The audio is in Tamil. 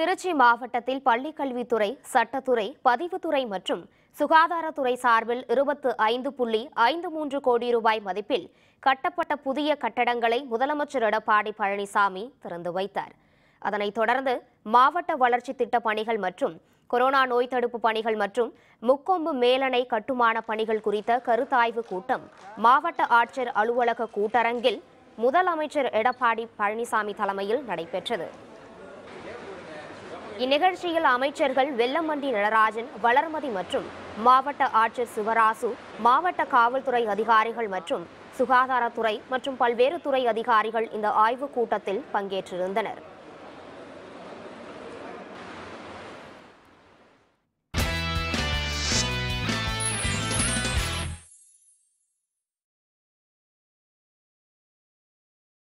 திருச்சி மாவட்டத்தில் பள்ளிக்கல்வித்துறை சட்டத்துறை பதிவுத்துறை மற்றும் சுகாதாரத்துறை சார்பில் இருபத்து ஐந்து புள்ளி ஐந்து மூன்று கோடி ரூபாய் மதிப்பில் கட்டப்பட்ட புதிய கட்டடங்களை முதலமைச்சர் எடப்பாடி பழனிசாமி திறந்து வைத்தார் அதனைத் தொடர்ந்து மாவட்ட வளர்ச்சி திட்ட பணிகள் மற்றும் கொரோனா நோய் தடுப்பு பணிகள் மற்றும் முக்கொம்பு மேலணை கட்டுமான பணிகள் குறித்த கருத்தாய்வு கூட்டம் மாவட்ட ஆட்சியர் அலுவலக கூட்டரங்கில் முதலமைச்சர் எடப்பாடி பழனிசாமி தலைமையில் நடைபெற்றது இந்நிகழ்ச்சியில் அமைச்சர்கள் வெல்லமண்டி நடராஜன் வளர்மதி மற்றும் மாவட்ட ஆட்சியர் சிவராசு மாவட்ட காவல்துறை அதிகாரிகள் மற்றும் சுகாதாரத்துறை மற்றும் பல்வேறு துறை அதிகாரிகள் இந்த ஆய்வுக் கூட்டத்தில் பங்கேற்றிருந்தனர்